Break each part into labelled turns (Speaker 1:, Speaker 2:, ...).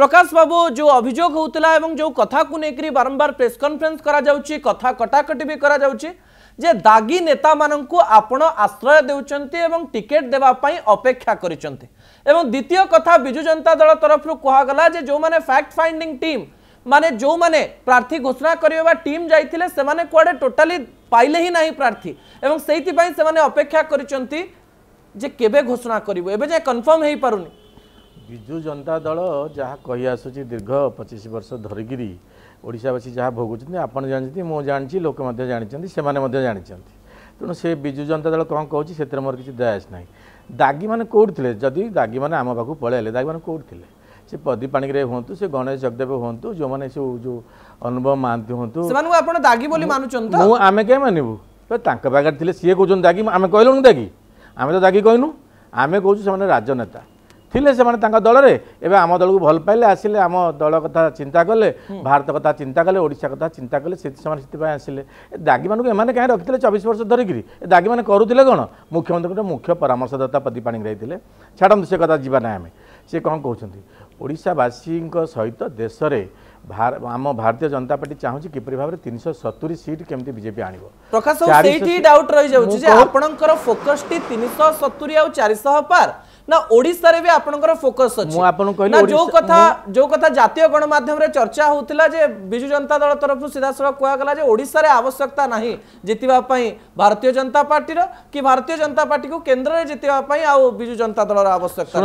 Speaker 1: প্রকাশ বাবু যে অভিযোগ হোলা এবং যে কথা নেই বারম্বার প্রেস কনফরেন্স করা যাচ্ছে কথা কটাকটি বি করা যাচ্ছে যে দাগী নেতা মানুষ আপনার আশ্রয় দেওয়া এবং টিকেট দেওয়া অপেক্ষা করেছেন এবং দ্বিতীয় কথা বিজু জনতা দল তরফ কুহগলা যে যে ফ্যাক্ট ফাইন্ডিং টিম মানে যে প্রার্থী ঘোষণা করবে বা টিম যাই সে কুয়াড়ে টোটালি পাইলে হি না প্রার্থী এবং সেইপাই সে অপেক্ষা করেছেন যে কেবে ঘোষণা করবু এবে যায় কনফর্ম হয়ে পুনি
Speaker 2: विजु जनता दल जहाँ कही आस दीर्घ पचीस वर्ष धरिकी ओडावासी जहाँ भोगुच्च आप जानते मुझे जानी लोक जानते से जानते तेणु से विजु जनता दल कौन कौन से मोर कि दयास ना दागी मैंने कौटी थे जदि दागी मैंने आम पाक पलैले दागी मैंने कौट थे से प्रदीप पाणीग्रह हूँ से गणेश जगदेव हूँ जो मैंने सब जो अनुभव महांति हूँ
Speaker 1: दागी बोली मानुंत आम
Speaker 2: क्या मानवुँ थे सी कौन दागी आम कहल दागी आम तो दागी कहनु आम कौन से राजनेता ଥିଲେ ସେମାନେ ତାଙ୍କ ଦଳରେ ଏବେ ଆମ ଦଳକୁ ଭଲ ପାଇଲେ ଆସିଲେ ଆମ ଦଳ କଥା ଚିନ୍ତା କଲେ ଭାରତ କଥା ଚିନ୍ତା କଲେ ଓଡ଼ିଶା କଥା ଚିନ୍ତା କଲେ ସେମାନେ ସେଥିପାଇଁ ଆସିଲେ ଏ ଦାଗୀମାନଙ୍କୁ ଏମାନେ କାହିଁ ରଖିଥିଲେ ଚବିଶ ବର୍ଷ ଧରିକିରି ଏ ଦାଗୀମାନେ କରୁଥିଲେ କ'ଣ ମୁଖ୍ୟମନ୍ତ୍ରୀଙ୍କ ମୁଖ୍ୟ ପରାମର୍ଶଦାତା ପ୍ରଦୀପ ପାଣିଗ୍ରାହୀ ଥିଲେ ଛାଡ଼ନ୍ତୁ ସେ କଥା ଯିବା ନାହିଁ ଆମେ ସେ କ'ଣ କହୁଛନ୍ତି ଓଡ଼ିଶାବାସୀଙ୍କ ସହିତ ଦେଶରେ ଆମ ଭାରତୀୟ ଜନତା ପାର୍ଟି ଚାହୁଁଛି କିପରି ଭାବରେ ତିନିଶହ ସତୁରି ସିଟ୍ କେମିତି ବିଜେପି ଆଣିବ ପ୍ରକାଶ ସେଇଠି ଡାଉଟ୍ ରହିଯାଉଛି ଯେ
Speaker 1: ଆପଣଙ୍କର ଫୋକସ୍ଟି ତିନିଶହ ସତୁରି ଆଉ ଚାରିଶହ ପାର୍ ନା ଓଡ଼ିଶାରେ ବି ଆପଣଙ୍କର ଫୋକସ୍ ଅଛି ନା ଯୋଉ କଥା ଯୋଉ କଥା ଜାତୀୟ ଗଣମାଧ୍ୟମରେ ଚର୍ଚ୍ଚା ହେଉଥିଲା ଯେ ବିଜୁ ଜନତା ଦଳ ତରଫରୁ ସିଧାସଳଖ କୁହାଗଲା ଯେ ଓଡ଼ିଶାରେ ଆବଶ୍ୟକତା ନାହିଁ ଜିତିବା ପାଇଁ ଭାରତୀୟ ଜନତା ପାର୍ଟିର କି ଭାରତୀୟ ଜନତା ପାର୍ଟିକୁ କେନ୍ଦ୍ରରେ ଜିତିବା ପାଇଁ ଆଉ ବିଜୁ ଜନତା ଦଳର ଆବଶ୍ୟକତା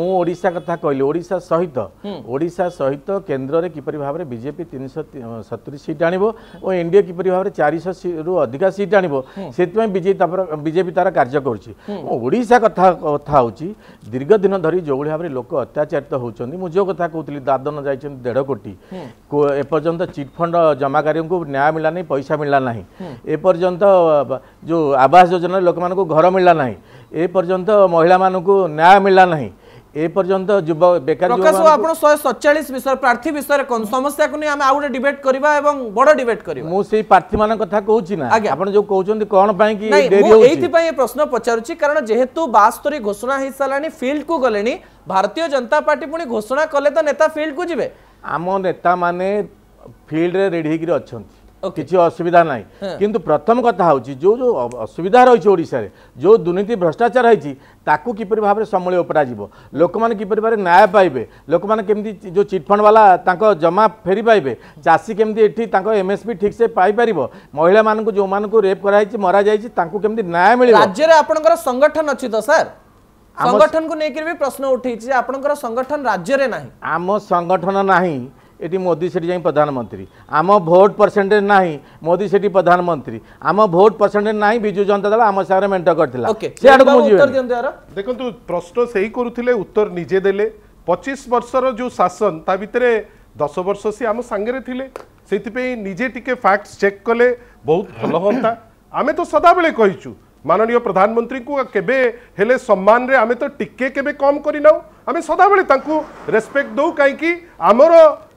Speaker 2: ମୁଁ ଓଡ଼ିଶା କଥା କହିଲି ଓଡ଼ିଶା ସହିତ ଓଡ଼ିଶା ସହିତ କେନ୍ଦ୍ରରେ କିପରି ଭାବରେ ବିଜେପି ତିନିଶହ ସତୁରି ସିଟ୍ ଆଣିବ ଓ ଏନ୍ଡିଏ କିପରି ଭାବରେ ଚାରିଶହରୁ ଅଧିକା ସିଟ୍ ଆଣିବ ସେଥିପାଇଁ ବିଜେପି ତାପରେ ବିଜେପି ତାର କାର୍ଯ୍ୟ କରୁଛି ଓଡ଼ିଶା କଥା କଥା ହେଉଛି ଦୀର୍ଘ ଦିନ ଧରି ଯେଉଁଭଳି ଭାବରେ ଲୋକ ଅତ୍ୟାଚାରିତ ହେଉଛନ୍ତି ମୁଁ ଯେଉଁ କଥା କହୁଥିଲି ଦାଦନ ଯାଇଛନ୍ତି ଦେଢ଼ କୋଟି ଏପର୍ଯ୍ୟନ୍ତ ଚିଟ୍ଫଣ୍ଡ ଜମାକାରୀଙ୍କୁ ନ୍ୟାୟ ମିଳିଲା ନାହିଁ ପଇସା ମିଳିଲା ନାହିଁ ଏପର୍ଯ୍ୟନ୍ତ ଯେଉଁ ଆବାସ ଯୋଜନାରେ ଲୋକମାନଙ୍କୁ ଘର ମିଳିଲା ନାହିଁ ଏପର୍ଯ୍ୟନ୍ତ ମହିଳାମାନଙ୍କୁ ନ୍ୟାୟ ମିଳିଲା ନାହିଁ এ পর্যন্ত যুব বেকার প্রকাশ
Speaker 1: আপনার শহে সতচাশ বিষয় প্রার্থী বিষয়ে কোন সমস্যা নিয়ে আমি আউটে ডিবেট করা এবং বড় ডিবেট করা মু সেই প্রার্থী মান কথা কହୁছি না আপনার যে কোচন কোন পাই কি ডেরি হচ্ছে এইতিপাই এই প্রশ্ন পচারুছি কারণ যেহেতু 72 ঘোষণা হই সালানি ফিল্ড কু গলেনি ভারতীয় জনতা পার্টি পুনি ঘোষণা কলে তো নেতা ফিল্ড কু জিবে আম নেতা মানে
Speaker 2: ফিল্ড রে রেডি হইকি অছন্তি କିଛି ଅସୁବିଧା ନାହିଁ କିନ୍ତୁ ପ୍ରଥମ କଥା ହେଉଛି ଯେଉଁ ଯେଉଁ ଅସୁବିଧା ରହିଛି ଓଡ଼ିଶାରେ ଯେଉଁ ଦୁର୍ନୀତି ଭ୍ରଷ୍ଟାଚାର ହେଇଛି ତାକୁ କିପରି ଭାବରେ ସମୂଳେ ଉପଡ଼ାଯିବ ଲୋକମାନେ କିପରି ଭାବରେ ନ୍ୟାୟ ପାଇବେ ଲୋକମାନେ କେମିତି ଯେଉଁ ଚିଟ୍ଫଣ୍ଡବାଲା ତାଙ୍କ ଜମା ଫେରି ପାଇବେ ଚାଷୀ କେମିତି ଏଠି ତାଙ୍କ ଏମ୍ଏସ୍ପି
Speaker 1: ଠିକ୍ସେ ପାଇପାରିବ ମହିଳାମାନଙ୍କୁ ଯେଉଁମାନଙ୍କୁ ରେପ୍ କରାଯାଇଛି ମରାଯାଇଛି ତାଙ୍କୁ କେମିତି ନ୍ୟାୟ ମିଳିବ ରାଜ୍ୟରେ ଆପଣଙ୍କର ସଂଗଠନ ଅଛି ତ ସାର୍ ସଂଗଠନକୁ ନେଇକରି ବି ପ୍ରଶ୍ନ ଉଠେଇଛି ଆପଣଙ୍କର ସଂଗଠନ ରାଜ୍ୟରେ ନାହିଁ ଆମ ସଂଗଠନ ନାହିଁ এটি মোদি সেটি যাই প্রধানমন্ত্রী আম ভোট পরসেন্টেজ
Speaker 2: না মোদি সেটি প্রধানমন্ত্রী আম ভোট পরসেন্টেজ না বিজু জনতা দল আমার মেন্ট করে
Speaker 3: দেখুন প্রশ্ন সেই করুলে উত্তর নিজে দেলে পঁচিশ বর্ষর যে শাসন তা ভিতরে দশ বর্ষ সি আম লে সেইপাই নিজে টিকে ফ্যাক্টস চেক কলে বহু ভাল হতা আমি তো সদাবেলে কইছু মাননীয় প্রধানমন্ত্রী কেবে হলে সম্মানের আমি তো টিকে কেবে কম করে নাও আমি সদাবেলে তাঁকু রেসপেক্ট দৌ কী আমার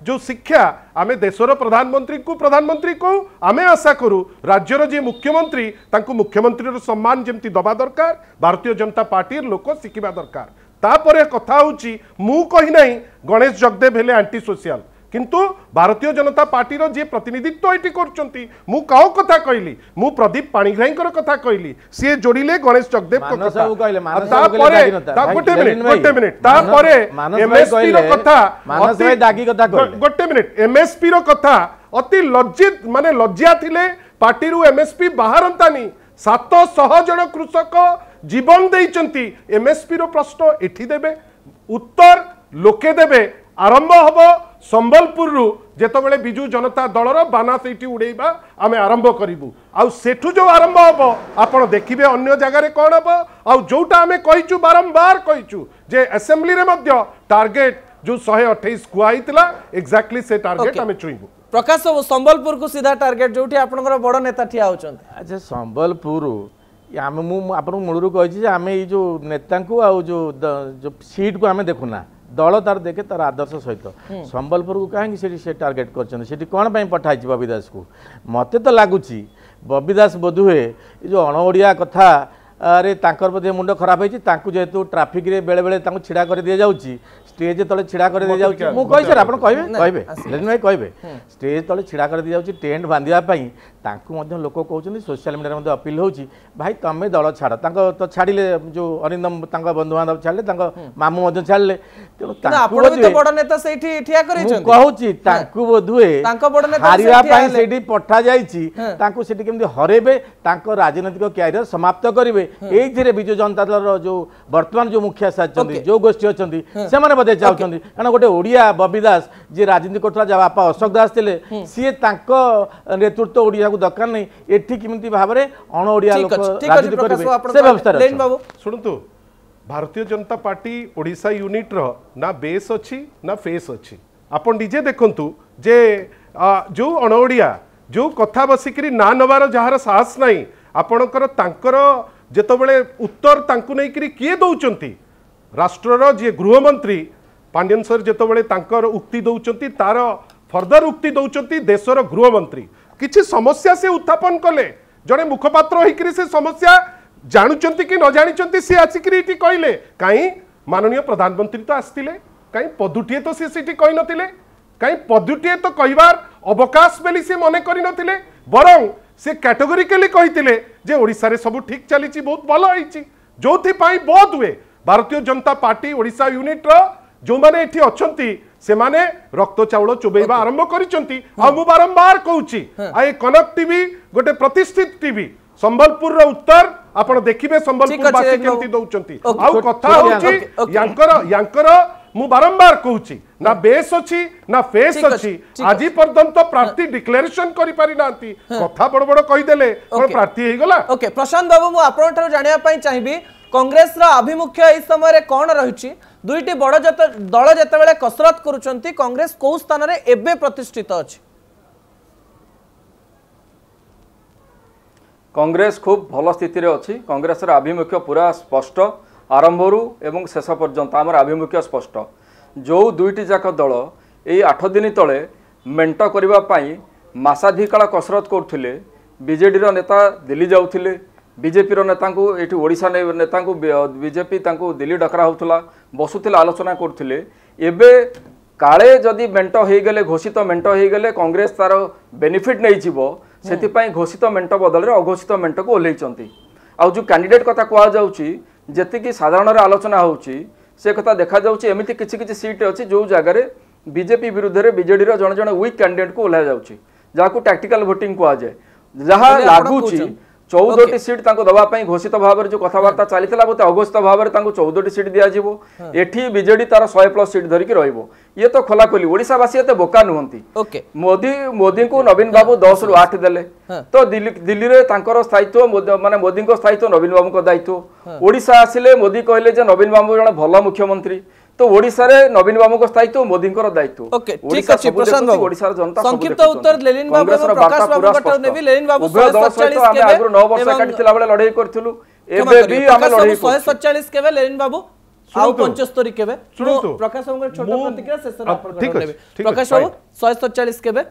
Speaker 3: যে শিক্ষা আমি দেশর প্রধানমন্ত্রী প্রধানমন্ত্রী কৌ আমি আশা করু রাজ্যর যে মুখ্যমন্ত্রী তাঁকু মুখ্যমন্ত্রীর সম্মান যেমতি দেওয়া দরকার ভারতীয় জনতা পার্টির লোক শিখবা দরকার তাপরে কথা হচ্ছে মু কহি না গণেশ জগদেব হলে আন্টি সোশিয়াল কিন্তু ভারতীয় জনতা পার্টির যে প্রতিনিধিত্ব এটি করছেন মু কাহ কথা কইলি মু প্রদীপ পাণিগ্রাহীর কথা কইলি সি যোড়িলে গণেশ জগদেব তারপরে গোটে মিনিট গোটে মিনিট তারপরে এমএসপি কথা গোটে মিনিট এমএসপি কথা অতি লজ্জিত মানে লজ্জিয়া লে পার্টিরু এমএসপি বাহারন্তানি সাতশহ জন কৃষক জীবন দিয়েছেন এমএসপি র প্রশ্ন এটি দেবে উত্তর লোকে দেবে ଆରମ୍ଭ ହେବ ସମ୍ବଲପୁରରୁ ଯେତେବେଳେ ବିଜୁ ଜନତା ଦଳର ବାନା ସେଇଠି ଉଡ଼େଇବା ଆମେ ଆରମ୍ଭ କରିବୁ ଆଉ ସେଠୁ ଯେଉଁ ଆରମ୍ଭ ହେବ ଆପଣ ଦେଖିବେ ଅନ୍ୟ ଜାଗାରେ କ'ଣ ହେବ ଆଉ ଯେଉଁଟା ଆମେ କହିଛୁ ବାରମ୍ବାର କହିଛୁ ଯେ ଆସେମ୍ବ୍ଲିରେ ମଧ୍ୟ ଟାର୍ଗେଟ୍ ଯେଉଁ ଶହେ ଅଠେଇଶ କୁହା ହେଇଥିଲା ଏକ୍ଜାକ୍ଟଲି ସେ ଟାର୍ଗେଟ୍ ଆମେ ଛୁଇଁବୁ ପ୍ରକାଶ ବାବୁ ସମ୍ବଲପୁରକୁ ସିଧା
Speaker 1: ଟାର୍ଗେଟ୍ ଯେଉଁଠି ଆପଣଙ୍କର ବଡ଼ ନେତା ଠିଆ ହେଉଛନ୍ତି
Speaker 2: ଆଚ୍ଛା ସମ୍ବଲପୁର
Speaker 1: ଆମେ ମୁଁ ଆପଣଙ୍କୁ
Speaker 2: ମୂଳରୁ କହିଛି ଯେ ଆମେ ଏଇ ଯେଉଁ ନେତାଙ୍କୁ ଆଉ ଯେଉଁ ଯେଉଁ ସିଟ୍କୁ ଆମେ ଦେଖୁନା দল তার দেখে তার আদর্শ সহিত সম্বলপুরକୁ କାହିଁକି ସେଠି ସେ ଟାର୍ଗେଟ୍ କରିଛନ୍ତି ସେଠି କ'ଣ ପାଇଁ ପଠାହେଇଛି ବବି ଦାସକୁ ମୋତେ ତ ଲାଗୁଛି ବବି ଦାସ ବୋଧହୁଏ ଏ ଯେଉଁ ଅଣ ଓଡ଼ିଆ କଥା ରେ ତାଙ୍କର ବୋଧେ ମୁଣ୍ଡ ଖରାପ ହେଇଛି ତାଙ୍କୁ ଯେହେତୁ ଟ୍ରାଫିକ୍ରେ ବେଳେବେଳେ ତାଙ୍କୁ ଛିଡ଼ା କରି ଦିଆଯାଉଛି ଷ୍ଟେଜ୍ ତଳେ ଛିଡ଼ା କରି ଦିଆଯାଉଛି ମୁଁ କହି ସାର୍ ଆପଣ କହିବେ କହିବେ ଲେନିନ୍ ଭାଇ କହିବେ ଷ୍ଟେଜ୍ ତଳେ ଛିଡ଼ା କରି ଦିଆଯାଉଛି ଟେଣ୍ଟ ବାନ୍ଧିବା ପାଇଁ लोक कहते सोशल मीडिया में अपिल हो भाई तुम्हें दल छाड़ तो छाड़े जो अरिंदम बंधु बांधव छाड़े मामू छाड़े हरबे राजनैतिक क्यारि समाप्त करेंगे ये विजु जनता दल रो बर्तमान जो मुखिया सारी जो गोषी अच्छा से बोधे चाहते कहना गोटे ओडिया बबी दास जी राजनीति करा अशोक दास थे सीता
Speaker 3: नेतृत्व ओडिया ତାକୁ ଦରକାର ନାହିଁ ଏଠି କେମିତି ଭାବରେ ଅଣ ଓଡ଼ିଆ ଶୁଣନ୍ତୁ ଭାରତୀୟ ଜନତା ପାର୍ଟି ଓଡ଼ିଶା ୟୁନିଟ୍ର ନା ବେସ୍ ଅଛି ନା ଫେସ୍ ଅଛି ଆପଣ ନିଜେ ଦେଖନ୍ତୁ ଯେ ଯେଉଁ ଅଣ ଓଡ଼ିଆ ଯେଉଁ କଥା ବସିକିରି ନା ନେବାର ଯାହାର ସାହସ ନାହିଁ ଆପଣଙ୍କର ତାଙ୍କର ଯେତେବେଳେ ଉତ୍ତର ତାଙ୍କୁ ନେଇକିରି କିଏ ଦେଉଛନ୍ତି ରାଷ୍ଟ୍ରର ଯିଏ ଗୃହମନ୍ତ୍ରୀ ପାଣ୍ଡିଆନ୍ ସର୍ ଯେତେବେଳେ ତାଙ୍କର ଉକ୍ତି ଦେଉଛନ୍ତି ତାର ଫର୍ଦର ଉକ୍ତି ଦେଉଛନ୍ତି ଦେଶର ଗୃହମନ୍ତ୍ରୀ কিছু সমস্যা সে উত্থাপন কলে জনে মুখপাত্র হইকি সে সমস্যা জাণুচার কি ন জাঁচান সে আসিকি এটি কহিলে কাই মাননীয় প্রধানমন্ত্রী তো আসলে কাই পদুটিয়ে তো সে সেটি কই নথিলে কাই পদুটিয়ে তো কহবার অবকাশ বলে সে মনে করি নথিলে বরং সে ক্যাটগোরিকালি কে যে ওড়শার সবু ঠিক চালিছি বহু ভালো হয়েছি যে বোধ হুয়ে ভারতীয় জনতা পার্টি ওড়শা ইউনিট্র ଯେଉଁମାନେ ଏଠି ଅଛନ୍ତି ସେମାନେ ରକ୍ତ ଚାଉଳ ଚୋବେଇବା ଆରମ୍ଭ କରିଛନ୍ତି ଆଉ ମୁଁ ବାରମ୍ବାର କହୁଛି ଆଉ ଏ କନକ ଟିଭି ଗୋଟେ ପ୍ରତିଷ୍ଠିତ ଟିଭି ସମ୍ବଲପୁରର ଉତ୍ତର ଆପଣ ଦେଖିବେ ସମ୍ବଲପୁରବାସୀ କେମିତି ଦଉଛନ୍ତି ଆଉ କଥା ହଉଛି ୟାଙ୍କର ୟାଙ୍କର ମୁଁ ବାରମ୍ବାର କହୁଛି ନା ବେସ୍ ଅଛି ନା ଫେସ୍ ଅଛି ଆଜି ପର୍ଯ୍ୟନ୍ତ ପ୍ରାର୍ଥୀ ଡିକ୍ଲାରେସନ କରିପାରିନାହାନ୍ତି କଥା ବଡ ବଡ କହିଦେଲେ ପ୍ରାର୍ଥୀ ହେଇଗଲା ଓକେ ପ୍ରଶାନ୍ତ ବାବୁ ମୁଁ ଆପଣଙ୍କଠାରୁ ଜାଣିବା ପାଇଁ
Speaker 1: ଚାହିଁବି কংগ্রেসর আভিমুখ্য এই সময় কণ রয়েছে দুইটি বড় দল যেতবে কসরত করছেন কংগ্রেস কেউ স্থানের এবে প্রতিষ্ঠিত অছে
Speaker 4: কংগ্রেস খুব ভাল স্থিতিরে অছি কংগ্রেসর আভিমুখ্য পুরা স্পষ্ট আরম্ভରୁ ଏବଂ ଶେଷ ପର୍ଯ୍ୟନ୍ତ ଆମର ଆଭିମୁଖ୍ୟ ସ୍ପଷ୍ଟ ଯେଉଁ ଦୁଇଟି ଯାକ ଦଳ ଏଇ ଆଠ ଦିନ ତଳେ ମେଣ୍ଟ କରିବା ପାଇଁ ମାସାଧିକାଳ କସରତ କରୁଥିଲେ ବିଜେଡ଼ିର ନେତା ଦିଲ୍ଲୀ ଯାଉଥିଲେ ବିଜେପିର ନେତାଙ୍କୁ ଏଠି ଓଡ଼ିଶା ନେତାଙ୍କୁ ବିଜେପି ତାଙ୍କୁ ଦିଲ୍ଲୀ ଡକରା ହେଉଥିଲା ବସୁଥିଲେ ଆଲୋଚନା କରୁଥିଲେ ଏବେ କାଳେ ଯଦି ମେଣ୍ଟ ହେଇଗଲେ ଘୋଷିତ ମେଣ୍ଟ ହେଇଗଲେ କଂଗ୍ରେସ ତାର ବେନିଫିଟ୍ ନେଇଯିବ ସେଥିପାଇଁ ଘୋଷିତ ମେଣ୍ଟ ବଦଳରେ ଅଘୋଷିତ ମେଣ୍ଟକୁ ଓହ୍ଲେଇଛନ୍ତି ଆଉ ଯେଉଁ କ୍ୟାଣ୍ଡିଡେଟ୍ କଥା କୁହାଯାଉଛି ଯେତିକି ସାଧାରଣରେ ଆଲୋଚନା ହେଉଛି ସେ କଥା ଦେଖାଯାଉଛି ଏମିତି କିଛି କିଛି ସିଟ୍ ଅଛି ଯେଉଁ ଜାଗାରେ ବିଜେପି ବିରୁଦ୍ଧରେ ବିଜେଡ଼ିର ଜଣେ ଜଣେ ୱିକ୍ କ୍ୟାଣ୍ଡିଡେଟ୍କୁ ଓହ୍ଲାଯାଉଛି ଯାହାକୁ ଟ୍ରାକ୍ଟିକାଲ ଭୋଟିଂ କୁହାଯାଏ ଯାହା ଲାଗୁଛି ଚଉଦଟି ସିଟ୍ ତାଙ୍କୁ ଦେବା ପାଇଁ ଘୋଷିତ ଭାବରେ ଯୋଉ କଥାବାର୍ତ୍ତା ଚାଲିଥିଲା ମୋତେ ଅଘୋଷିତ ଭାବରେ ତାଙ୍କୁ ଚଉଦଟି ସିଟ୍ ଦିଆଯିବ ଏଠି ବିଜେଡି ତାର ଶହେ ପ୍ଲସ୍ ସିଟ୍ ଧରିକି ରହିବ ଇଏ ତ ଖୋଲାଖୋଲି ଓଡ଼ିଶାବାସୀ ଏତେ ବୋକା ନୁହନ୍ତି ମୋଦି ମୋଦିଙ୍କୁ ନବୀନ ବାବୁ ଦଶରୁ ଆଠ ଦେଲେ ତ ଦିଲ୍ଲୀରେ ତାଙ୍କର ସ୍ଥାୟୀତ୍ୱ ମାନେ ମୋଦିଙ୍କ ସ୍ଥାୟୀତ୍ୱ ନବୀନ ବାବୁଙ୍କ ଦାୟିତ୍ୱ ଓଡ଼ିଶା ଆସିଲେ ମୋଦି କହିଲେ ଯେ ନବୀନ ବାବୁ ଜଣେ ଭଲ ମୁଖ୍ୟମନ୍ତ୍ରୀ তো ওড়িশারে নবীন বাবুঙ্ক দায়িত্ব মোদিঙ্কর দায়িত্ব ওকে ঠিক আছে প্রশান্ত বাবু ওড়িশার জনতা সংক্ষিপ্ত
Speaker 1: উত্তর লেলিন বাবু এবং প্রকাশ বাবু কথা নেবি লেলিন বাবু 147 কেবে আগুর 9 বর্ষ কাটিছিলা
Speaker 4: বেলে লড়াই করছিলু এবে বি আমি লড়াই
Speaker 1: 147 কেবে লেলিন বাবু ଆଉ ପଞ୍ଚସ୍ତରୀ କେବେ ପ୍ରକାଶ ବାବୁଙ୍କର ଛୋଟ ପ୍ରତିକ୍ରିୟା ଶେଷରେ ଆପଣ ପ୍ରକାଶ ବାବୁ ଶହେ ସତଚାଳିଶ କେବେ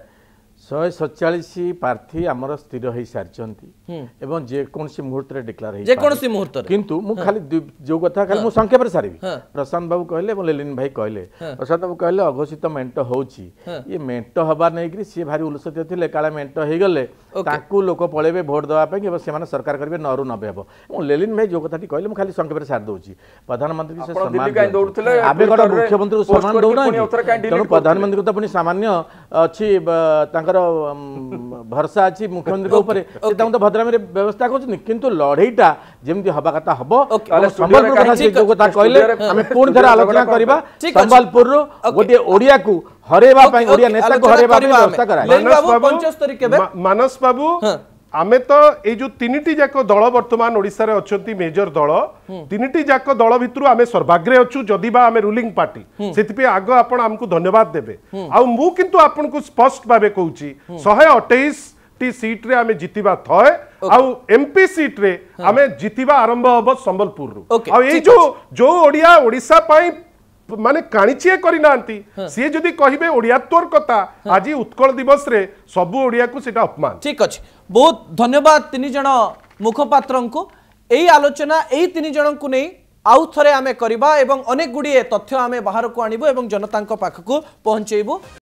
Speaker 2: ଶହେ ସତଚାଳିଶ ପ୍ରାର୍ଥୀ ଆମର ସ୍ଥିର ହେଇସାରିଛନ୍ତି ଏବଂ ଯେକୌଣସି ମୁହୂର୍ତ୍ତରେ ଡିକ୍ଲାର ହେଇ ଯେକୌଣସି ମୁହୂର୍ତ୍ତରେ କିନ୍ତୁ ମୁଁ ଖାଲି ଯୋଉ କଥା ଖାଲି ମୁଁ ସଂକ୍ଷେପରେ ସାରିବି ପ୍ରଶାନ୍ତ ବାବୁ କହିଲେ ଏବଂ ଲେଲିନ ଭାଇ କହିଲେ ପ୍ରଶାନ୍ତ ବାବୁ କହିଲେ ଅଘୋଷିତ ମେଣ୍ଟ ହେଉଛି ଇଏ ମେଣ୍ଟ ହବା ନେଇକରି ସିଏ ଭାରି ଉଲ୍ଲସିତ ଥିଲେ କାଳେ ମେଣ୍ଟ ହେଇଗଲେ ତାଙ୍କୁ ଲୋକ ପଳେଇବେ ଭୋଟ ଦେବା ପାଇଁ ଏବଂ ସେମାନେ ସରକାର କରିବେ ନଅରୁ ନବେ ହେବ ଏବଂ ଲେଲିନ ଭାଇ ଯୋଉ କଥାଟି କହିଲେ ମୁଁ ଖାଲି ସଂକ୍ଷେପରେ ସାରି ଦଉଛି ପ୍ରଧାନମନ୍ତ୍ରୀ ସେ ସମ୍ମାନ ଆମେ ଗୋଟେ ମୁଖ୍ୟମନ୍ତ୍ରୀଙ୍କୁ ସମ୍ମାନ ଦେଉନାହାନ୍ତି ତେଣୁ ପ୍ରଧାନମନ୍ତ୍ରୀଙ୍କୁ ତ ପୁଣି ସାମାନ୍ୟ ଅଛି ତାଙ୍କ ତାଙ୍କର ଭରସା ଅଛି ମୁଖ୍ୟମନ୍ତ୍ରୀଙ୍କ ଉପରେ ସେ ତାଙ୍କୁ ତ ଭଦ୍ରାମରେ ବ୍ୟବସ୍ଥା କରୁଛନ୍ତି କିନ୍ତୁ ଲଢ଼େଇଟା ଯେମିତି ହବା କଥା ହବ ସମ୍ବଲପୁର କଥା କହିଲେ ଆମେ ପୁଣି ଥରେ ଆଲୋଚନା କରିବା ସମ୍ବଲପୁରରୁ
Speaker 3: ଗୋଟିଏ ଓଡ଼ିଆକୁ ହରେଇବା ପାଇଁ ଓଡ଼ିଆ ନେତାକୁ ହରେଇବା ପାଇଁ ବ୍ୟବସ୍ଥା କରାଯିବ ମାନସ ବାବୁ ଆମେ ତ ଏଇ ଯୋଉ ତିନିଟି ଯାକ ଦଳ ବର୍ତ୍ତମାନ ଓଡ଼ିଶାରେ ଅଛନ୍ତି ମେଜର ଦଳ ତିନିଟି ଯାକ ଦଳ ଭିତରୁ ଆମେ ସର୍ବାଗ୍ରେ ଅଛୁ ଯଦି ବା ଆମେ ରୁଲିଂ ପାର୍ଟି ସେଥିପାଇଁ ଆଗ ଆପଣ ଆମକୁ ଧନ୍ୟବାଦ ଦେବେ ଆଉ ମୁଁ କିନ୍ତୁ ଆପଣଙ୍କୁ ସ୍ପଷ୍ଟ ଭାବେ କହୁଛି ଶହେ ଅଠେଇଶଟି ସିଟ୍ରେ ଆମେ ଜିତିବା ଥଏ ଆଉ ଏମ୍ପି ସିଟ୍ରେ ଆମେ ଜିତିବା ଆରମ୍ଭ ହବ ସମ୍ବଲପୁରରୁ ଆଉ ଏଇ ଯୋଉ ଯୋଉ ଓଡ଼ିଆ ଓଡ଼ିଶା ପାଇଁ ମାନେ କାଣିଚିଏ କରିନାହାନ୍ତି ସିଏ ଯଦି କହିବେ ଓଡ଼ିଆତ୍ୱର କଥା ଆଜି ଉତ୍କଳ ଦିବସରେ ସବୁ ଓଡ଼ିଆକୁ ସେଇଟା
Speaker 1: ଅପମାନ ଠିକ୍ ଅଛି ବହୁତ ଧନ୍ୟବାଦ ତିନି ଜଣ ମୁଖପାତ୍ରଙ୍କୁ ଏଇ ଆଲୋଚନା ଏଇ ତିନି ଜଣଙ୍କୁ ନେଇ ଆଉ ଥରେ ଆମେ କରିବା ଏବଂ ଅନେକ ଗୁଡ଼ିଏ ତଥ୍ୟ ଆମେ ବାହାରକୁ ଆଣିବୁ ଏବଂ ଜନତାଙ୍କ ପାଖକୁ ପହଞ୍ଚେଇବୁ